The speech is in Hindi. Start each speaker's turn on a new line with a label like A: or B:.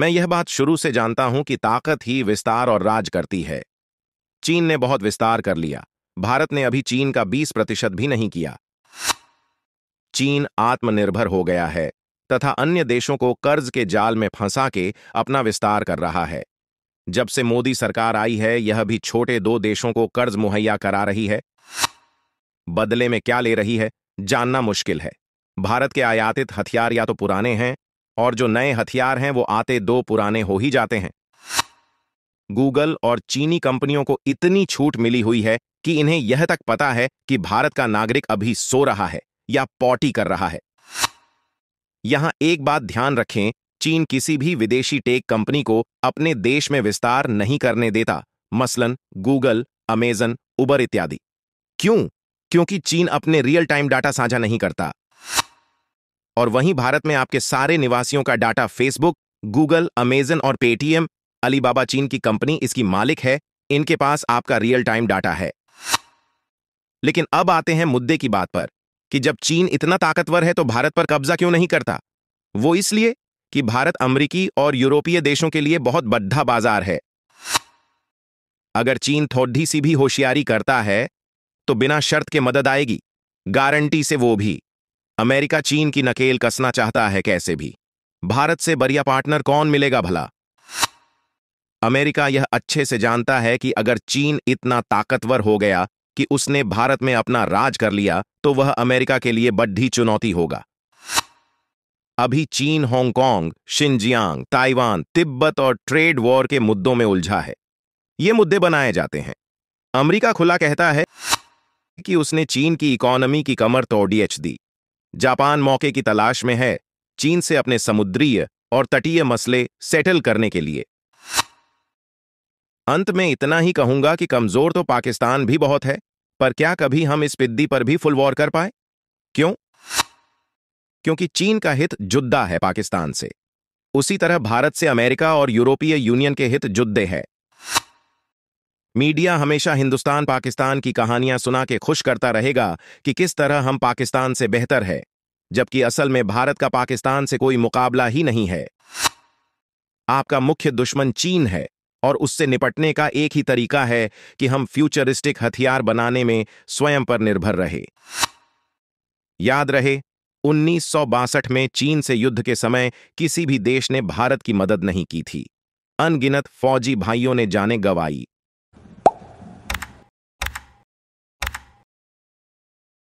A: मैं यह बात शुरू से जानता हूं कि ताकत ही विस्तार और राज करती है चीन ने बहुत विस्तार कर लिया भारत ने अभी चीन का 20 प्रतिशत भी नहीं किया चीन आत्मनिर्भर हो गया है तथा अन्य देशों को कर्ज के जाल में फंसा के अपना विस्तार कर रहा है जब से मोदी सरकार आई है यह भी छोटे दो देशों को कर्ज मुहैया करा रही है बदले में क्या ले रही है जानना मुश्किल है भारत के आयातित हथियार या तो पुराने हैं और जो नए हथियार हैं वो आते दो पुराने हो ही जाते हैं गूगल और चीनी कंपनियों को इतनी छूट मिली हुई है कि इन्हें यह तक पता है कि भारत का नागरिक अभी सो रहा है या पॉटी कर रहा है यहां एक बात ध्यान रखें चीन किसी भी विदेशी टेक कंपनी को अपने देश में विस्तार नहीं करने देता मसलन गूगल अमेजन उबर इत्यादि क्यों क्योंकि चीन अपने रियल टाइम डाटा साझा नहीं करता और वहीं भारत में आपके सारे निवासियों का डाटा फेसबुक गूगल अमेजन और पेटीएम अलीबाबा चीन की कंपनी इसकी मालिक है इनके पास आपका रियल टाइम डाटा है लेकिन अब आते हैं मुद्दे की बात पर कि जब चीन इतना ताकतवर है तो भारत पर कब्जा क्यों नहीं करता वो इसलिए कि भारत अमरीकी और यूरोपीय देशों के लिए बहुत बद्धा बाजार है अगर चीन थोड़ी सी भी होशियारी करता है तो बिना शर्त के मदद आएगी गारंटी से वो भी अमेरिका चीन की नकेल कसना चाहता है कैसे भी भारत से बरिया पार्टनर कौन मिलेगा भला अमेरिका यह अच्छे से जानता है कि अगर चीन इतना ताकतवर हो गया कि उसने भारत में अपना राज कर लिया तो वह अमेरिका के लिए बड्ढी चुनौती होगा अभी चीन हांगकांग शिनजियांग ताइवान तिब्बत और ट्रेड वॉर के मुद्दों में उलझा है ये मुद्दे बनाए जाते हैं अमेरिका खुला कहता है कि उसने चीन की इकोनॉमी की कमर तोड़ीएच दी जापान मौके की तलाश में है चीन से अपने समुद्रीय और तटीय मसले सेटल करने के लिए अंत में इतना ही कहूंगा कि कमजोर तो पाकिस्तान भी बहुत है पर क्या कभी हम इस पिद्दी पर भी फुल वॉर कर पाए क्यों क्योंकि चीन का हित जुद्दा है पाकिस्तान से उसी तरह भारत से अमेरिका और यूरोपीय यूनियन के हित जुद्दे है मीडिया हमेशा हिंदुस्तान पाकिस्तान की कहानियां सुना के खुश करता रहेगा कि किस तरह हम पाकिस्तान से बेहतर है जबकि असल में भारत का पाकिस्तान से कोई मुकाबला ही नहीं है आपका मुख्य दुश्मन चीन है और उससे निपटने का एक ही तरीका है कि हम फ्यूचरिस्टिक हथियार बनाने में स्वयं पर निर्भर रहे याद रहे उन्नीस में चीन से युद्ध के समय किसी भी देश ने भारत की मदद नहीं की थी अनगिनत फौजी भाइयों ने जाने गंवाई